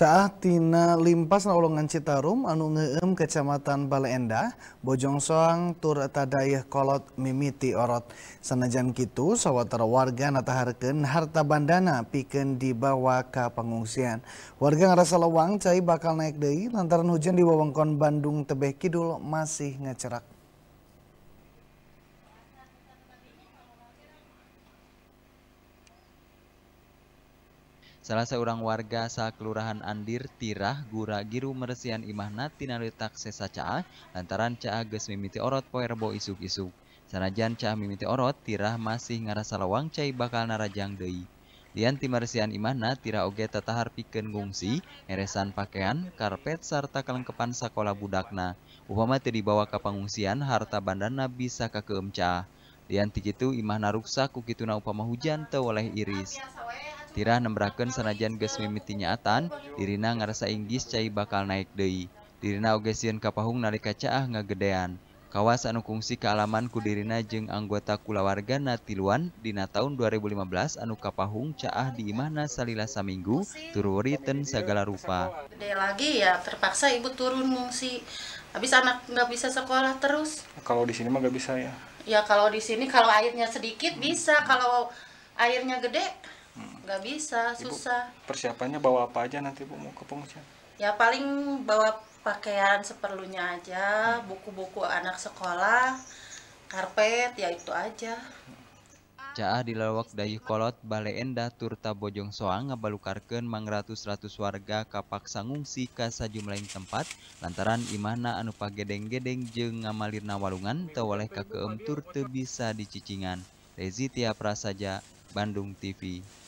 Saat tina limpas naulungan Citarum anu ngeem kecamatan Baleenda, Bojong Soang tur tadayah kolot mimiti orot. senajan kitu sawatara warga Nataharken harta bandana piken dibawa ka pengungsian. Warga Ngerasa lewang cai bakal naik deui lantaran hujan di wewengkon Bandung tebeh kidul masih ngecerak. salah seorang warga sa kelurahan Andir tirahgura Giru mereshan Imah Nati takssa ca lantaran Cages mimiti orot poebo isuk-isuk sanajan caah mimiti orot tirarah masih ngarasa lawang cairi bakal narajang Deidiannti merehan Imah tira oge tatahar piken guungsi mereessan pakaian karpet sarta kelegkepan sekolah Budakna Muhammad mati dibawa kepangungsian harta bandana bisa ke keemca ti itu Imah naruksa ku gitu naupamahujan te waleh iris. Tirah nembraken sanajan gas mimiti nyaatan, dirina ngerasa inggis cai bakal naik deui. Dirina ogesian kapahung ka pahung nalika caah ngagedean. Kawas anu kungsi kealaman ku dirina jeng anggota kulawarga Natiluan dina taun 2015 anu kapahung caah di imahna salila saminggu tururi ten segala rupa. Gede lagi ya terpaksa ibu turun mungsi, Habis anak nggak bisa sekolah terus. Kalau di sini mah nggak bisa ya. Ya kalau di sini kalau airnya sedikit hmm. bisa, kalau airnya gede nggak bisa susah persiapannya bawa apa aja nanti bu mau ke pengungsian ya paling bawa pakaian seperlunya aja hmm. buku-buku anak sekolah karpet ya itu aja Caah di lawak Dayuh Kolot Baleenda Turta Bojong Soang ngebalukarkan mang ratus ratus warga kapak sangungsi ke sajumlahin tempat lantaran imana anupa gedeng gedeng jeng ngamalirna walungan tewoleh kakeem turte tur bisa dicicingan. Rezi Tia Prasaja, Bandung TV.